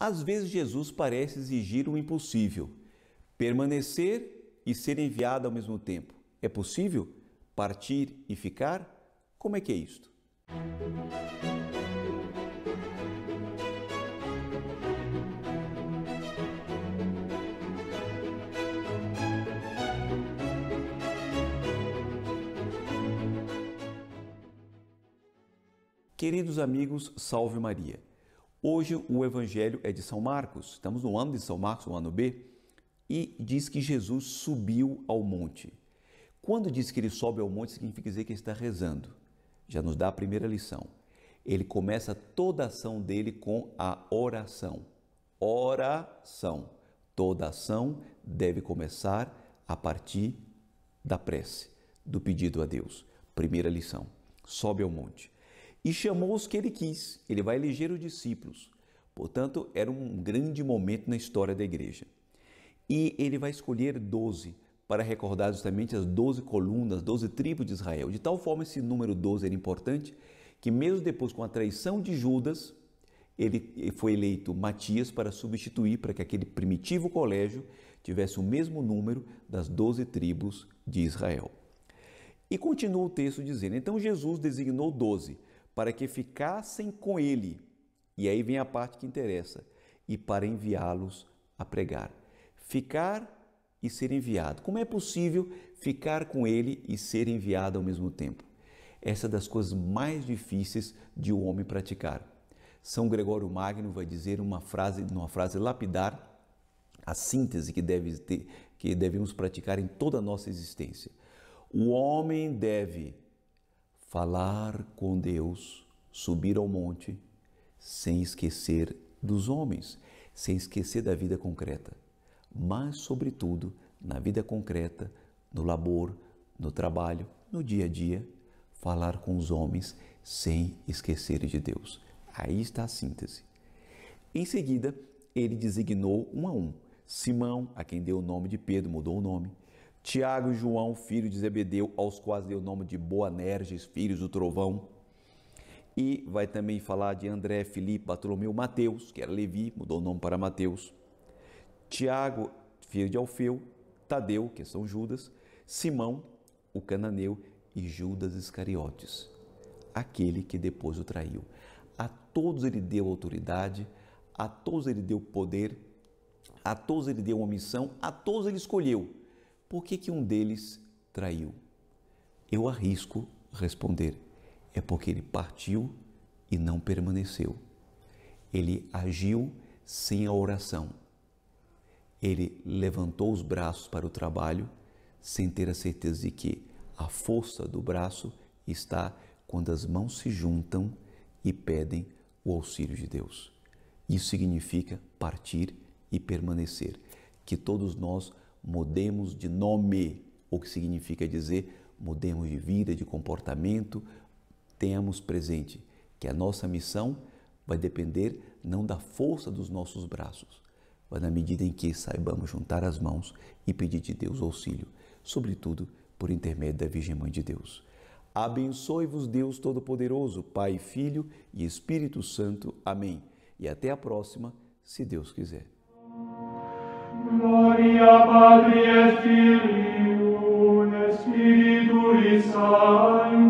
Às vezes Jesus parece exigir o impossível, permanecer e ser enviado ao mesmo tempo. É possível partir e ficar? Como é que é isto? Queridos amigos, salve Maria. Hoje o evangelho é de São Marcos. Estamos no ano de São Marcos, no ano B, e diz que Jesus subiu ao monte. Quando diz que ele sobe ao monte, significa dizer que ele está rezando. Já nos dá a primeira lição. Ele começa toda a ação dele com a oração. Oração. Toda ação deve começar a partir da prece, do pedido a Deus. Primeira lição. Sobe ao monte e chamou os que ele quis. Ele vai eleger os discípulos. Portanto, era um grande momento na história da igreja. E ele vai escolher doze para recordar justamente as doze colunas, doze tribos de Israel. De tal forma, esse número 12 era importante que, mesmo depois com a traição de Judas, ele foi eleito Matias para substituir, para que aquele primitivo colégio tivesse o mesmo número das doze tribos de Israel. E continua o texto dizendo: Então Jesus designou doze para que ficassem com ele. E aí vem a parte que interessa: e para enviá-los a pregar. Ficar e ser enviado. Como é possível ficar com ele e ser enviado ao mesmo tempo? Essa é das coisas mais difíceis de o um homem praticar. São Gregório Magno vai dizer uma frase, numa frase lapidar, a síntese que, deve ter, que devemos praticar em toda a nossa existência. O homem deve falar com Deus, subir ao monte, sem esquecer dos homens, sem esquecer da vida concreta, mas, sobretudo, na vida concreta, no labor, no trabalho, no dia a dia, falar com os homens sem esquecer de Deus. Aí está a síntese. Em seguida, ele designou um a um. Simão, a quem deu o nome de Pedro, mudou o nome. Tiago e João, filhos de Zebedeu, aos quais deu o nome de Boanerges, filhos do trovão. E vai também falar de André, Filipe, Bartolomeu, Mateus, que era Levi, mudou o nome para Mateus. Tiago, filho de Alfeu, Tadeu, que São Judas, Simão, o cananeu, e Judas Iscariotes, aquele que depois o traiu. A todos ele deu autoridade, a todos ele deu poder, a todos ele deu uma missão, a todos ele escolheu. Por que, que um deles traiu? Eu arrisco responder: é porque ele partiu e não permaneceu. Ele agiu sem a oração. Ele levantou os braços para o trabalho sem ter a certeza de que a força do braço está quando as mãos se juntam e pedem o auxílio de Deus. Isso significa partir e permanecer, que todos nós mudemos de nome, o que significa dizer mudemos de vida, de comportamento, tenhamos presente que a nossa missão vai depender não da força dos nossos braços, mas na medida em que saibamos juntar as mãos e pedir de Deus auxílio, sobretudo por intermédio da Virgem Mãe de Deus. Abençoe-vos Deus Todo-Poderoso, Pai, Filho e Espírito Santo. Amém. E até a próxima, se Deus quiser. Gloria Patri et Filii, et Spiritui Sancti,